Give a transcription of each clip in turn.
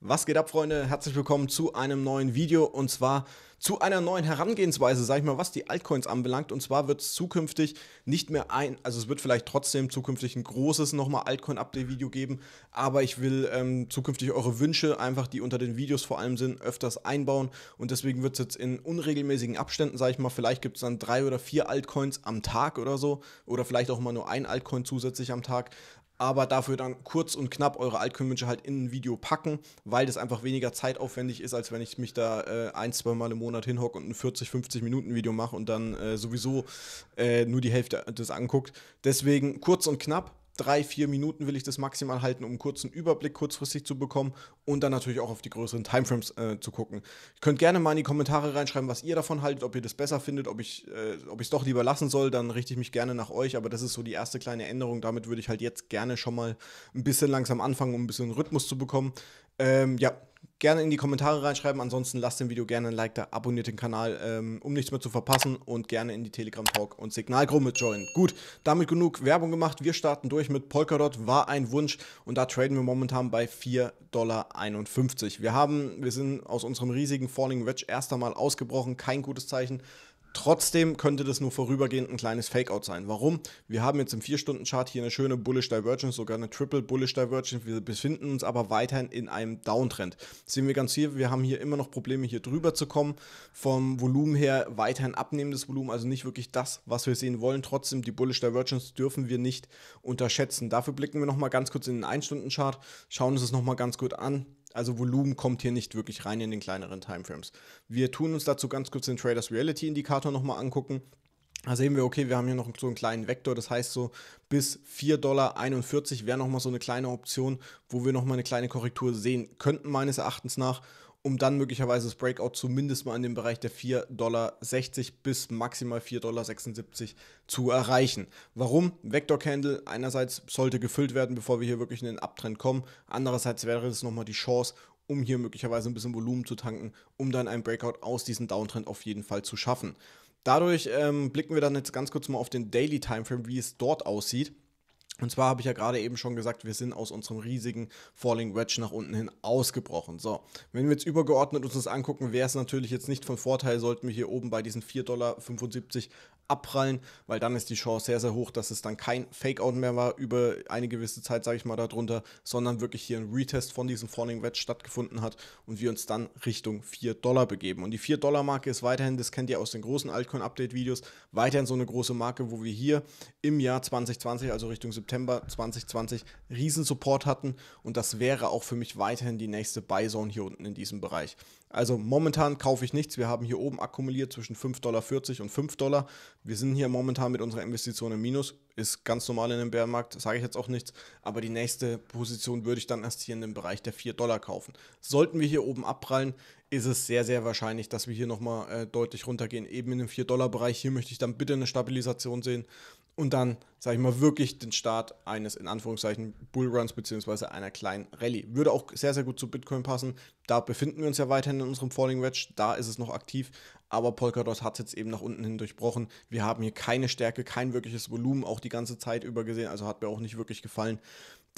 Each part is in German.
Was geht ab, Freunde? Herzlich willkommen zu einem neuen Video und zwar zu einer neuen Herangehensweise, sag ich mal, was die Altcoins anbelangt. Und zwar wird es zukünftig nicht mehr ein, also es wird vielleicht trotzdem zukünftig ein großes nochmal Altcoin-Update-Video geben, aber ich will ähm, zukünftig eure Wünsche, einfach die unter den Videos vor allem sind, öfters einbauen. Und deswegen wird es jetzt in unregelmäßigen Abständen, sag ich mal, vielleicht gibt es dann drei oder vier Altcoins am Tag oder so. Oder vielleicht auch mal nur ein Altcoin zusätzlich am Tag aber dafür dann kurz und knapp eure Altkundenwünsche halt in ein Video packen, weil das einfach weniger zeitaufwendig ist, als wenn ich mich da äh, ein, zwei Mal im Monat hinhocke und ein 40, 50 Minuten Video mache und dann äh, sowieso äh, nur die Hälfte des anguckt. Deswegen kurz und knapp, drei, vier Minuten will ich das maximal halten, um einen kurzen Überblick kurzfristig zu bekommen und dann natürlich auch auf die größeren Timeframes äh, zu gucken. Ihr könnt gerne mal in die Kommentare reinschreiben, was ihr davon haltet, ob ihr das besser findet, ob ich äh, es doch lieber lassen soll, dann richte ich mich gerne nach euch, aber das ist so die erste kleine Änderung. Damit würde ich halt jetzt gerne schon mal ein bisschen langsam anfangen, um ein bisschen Rhythmus zu bekommen. Ähm, ja, Gerne in die Kommentare reinschreiben. Ansonsten lasst dem Video gerne ein Like da, abonniert den Kanal, ähm, um nichts mehr zu verpassen und gerne in die Telegram-Talk und Signalgruppe joinen. Gut, damit genug Werbung gemacht. Wir starten durch mit Polkadot, war ein Wunsch und da traden wir momentan bei 4,51 Dollar. Wir haben, wir sind aus unserem riesigen Falling Wedge erst einmal ausgebrochen, kein gutes Zeichen. Trotzdem könnte das nur vorübergehend ein kleines Fakeout sein. Warum? Wir haben jetzt im 4-Stunden-Chart hier eine schöne Bullish Divergence, sogar eine Triple Bullish Divergence. Wir befinden uns aber weiterhin in einem Downtrend. Das sehen wir ganz hier, wir haben hier immer noch Probleme, hier drüber zu kommen. Vom Volumen her weiterhin abnehmendes Volumen, also nicht wirklich das, was wir sehen wollen. Trotzdem, die Bullish Divergence dürfen wir nicht unterschätzen. Dafür blicken wir nochmal ganz kurz in den 1-Stunden-Chart, schauen uns das nochmal ganz gut an. Also Volumen kommt hier nicht wirklich rein in den kleineren Timeframes. Wir tun uns dazu ganz kurz den Traders Reality Indikator nochmal angucken. Da sehen wir, okay, wir haben hier noch so einen kleinen Vektor, das heißt so bis 4,41 Dollar wäre nochmal so eine kleine Option, wo wir nochmal eine kleine Korrektur sehen könnten meines Erachtens nach um dann möglicherweise das Breakout zumindest mal in dem Bereich der 4,60 Dollar bis maximal 4,76 Dollar zu erreichen. Warum? Vector Candle einerseits sollte gefüllt werden, bevor wir hier wirklich in den Abtrend kommen. Andererseits wäre es nochmal die Chance, um hier möglicherweise ein bisschen Volumen zu tanken, um dann ein Breakout aus diesem Downtrend auf jeden Fall zu schaffen. Dadurch ähm, blicken wir dann jetzt ganz kurz mal auf den Daily Timeframe, wie es dort aussieht. Und zwar habe ich ja gerade eben schon gesagt, wir sind aus unserem riesigen Falling Wedge nach unten hin ausgebrochen. So, wenn wir jetzt übergeordnet uns das angucken, wäre es natürlich jetzt nicht von Vorteil, sollten wir hier oben bei diesen 4,75 Dollar abprallen, weil dann ist die Chance sehr, sehr hoch, dass es dann kein Fake-Out mehr war über eine gewisse Zeit, sage ich mal, darunter, sondern wirklich hier ein Retest von diesem Falling Wedge stattgefunden hat und wir uns dann Richtung 4 Dollar begeben. Und die 4 Dollar Marke ist weiterhin, das kennt ihr aus den großen Altcoin-Update-Videos, weiterhin so eine große Marke, wo wir hier im Jahr 2020, also Richtung September, September 2020 Riesensupport hatten und das wäre auch für mich weiterhin die nächste Buy-Zone hier unten in diesem Bereich. Also momentan kaufe ich nichts. Wir haben hier oben akkumuliert zwischen 5,40 Dollar und 5 Dollar. Wir sind hier momentan mit unserer Investition im Minus ist ganz normal in dem Bärenmarkt, sage ich jetzt auch nichts, aber die nächste Position würde ich dann erst hier in dem Bereich der 4 Dollar kaufen. Sollten wir hier oben abprallen, ist es sehr, sehr wahrscheinlich, dass wir hier nochmal äh, deutlich runtergehen, eben in den 4 Dollar Bereich. Hier möchte ich dann bitte eine Stabilisation sehen und dann, sage ich mal, wirklich den Start eines, in Anführungszeichen, Bullruns beziehungsweise einer kleinen Rallye. Würde auch sehr, sehr gut zu Bitcoin passen. Da befinden wir uns ja weiterhin in unserem Falling Wedge, da ist es noch aktiv, aber Polkadot hat es jetzt eben nach unten hin durchbrochen. Wir haben hier keine Stärke, kein wirkliches Volumen auch die ganze Zeit über gesehen, also hat mir auch nicht wirklich gefallen.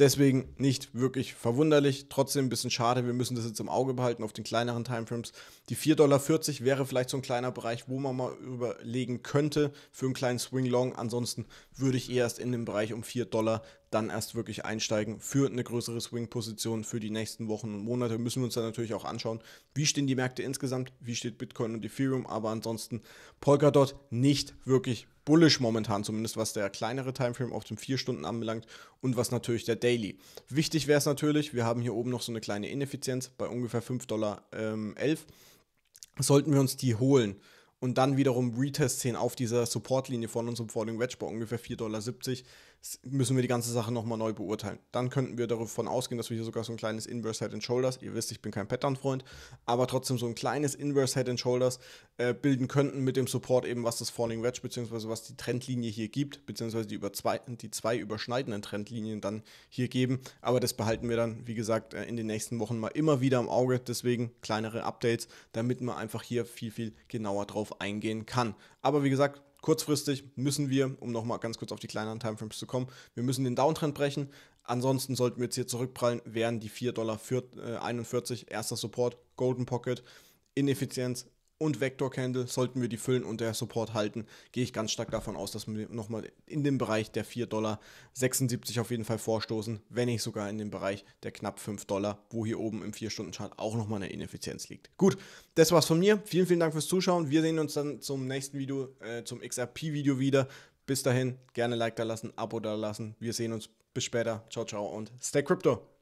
Deswegen nicht wirklich verwunderlich. Trotzdem ein bisschen schade. Wir müssen das jetzt im Auge behalten auf den kleineren Timeframes. Die 4,40 Dollar wäre vielleicht so ein kleiner Bereich, wo man mal überlegen könnte für einen kleinen Swing Long. Ansonsten würde ich erst in den Bereich um 4 Dollar dann erst wirklich einsteigen für eine größere Swing-Position für die nächsten Wochen und Monate. Müssen wir uns dann natürlich auch anschauen, wie stehen die Märkte insgesamt, wie steht Bitcoin und Ethereum. Aber ansonsten Polkadot nicht wirklich bullish momentan, zumindest was der kleinere Timeframe auf den 4 Stunden anbelangt und was natürlich der Daily. Wichtig wäre es natürlich, wir haben hier oben noch so eine kleine Ineffizienz bei ungefähr 5,11 Dollar. Ähm, 11. Sollten wir uns die holen und dann wiederum Retest sehen auf dieser Supportlinie von unserem Falling Wedge bei ungefähr 4,70 Dollar, müssen wir die ganze Sache nochmal neu beurteilen. Dann könnten wir davon ausgehen, dass wir hier sogar so ein kleines Inverse Head and Shoulders, ihr wisst, ich bin kein Pattern-Freund, aber trotzdem so ein kleines Inverse Head and Shoulders äh, bilden könnten mit dem Support eben, was das Falling Wedge beziehungsweise was die Trendlinie hier gibt, beziehungsweise die, über zwei, die zwei überschneidenden Trendlinien dann hier geben. Aber das behalten wir dann, wie gesagt, äh, in den nächsten Wochen mal immer wieder im Auge. Deswegen kleinere Updates, damit man einfach hier viel, viel genauer drauf eingehen kann. Aber wie gesagt, kurzfristig müssen wir, um nochmal ganz kurz auf die kleineren Timeframes zu kommen, wir müssen den Downtrend brechen. Ansonsten sollten wir jetzt hier zurückprallen, wären die 4,41 Dollar äh, erster Support, Golden Pocket, Ineffizienz, und Vector Candle sollten wir die füllen und der Support halten, gehe ich ganz stark davon aus, dass wir nochmal in dem Bereich der 4,76 Dollar auf jeden Fall vorstoßen, wenn nicht sogar in dem Bereich der knapp 5 Dollar, wo hier oben im 4-Stunden-Chart auch nochmal eine Ineffizienz liegt. Gut, das war's von mir. Vielen, vielen Dank fürs Zuschauen. Wir sehen uns dann zum nächsten Video, äh, zum XRP-Video wieder. Bis dahin, gerne Like da lassen, Abo da lassen. Wir sehen uns. Bis später. Ciao, ciao und stay crypto.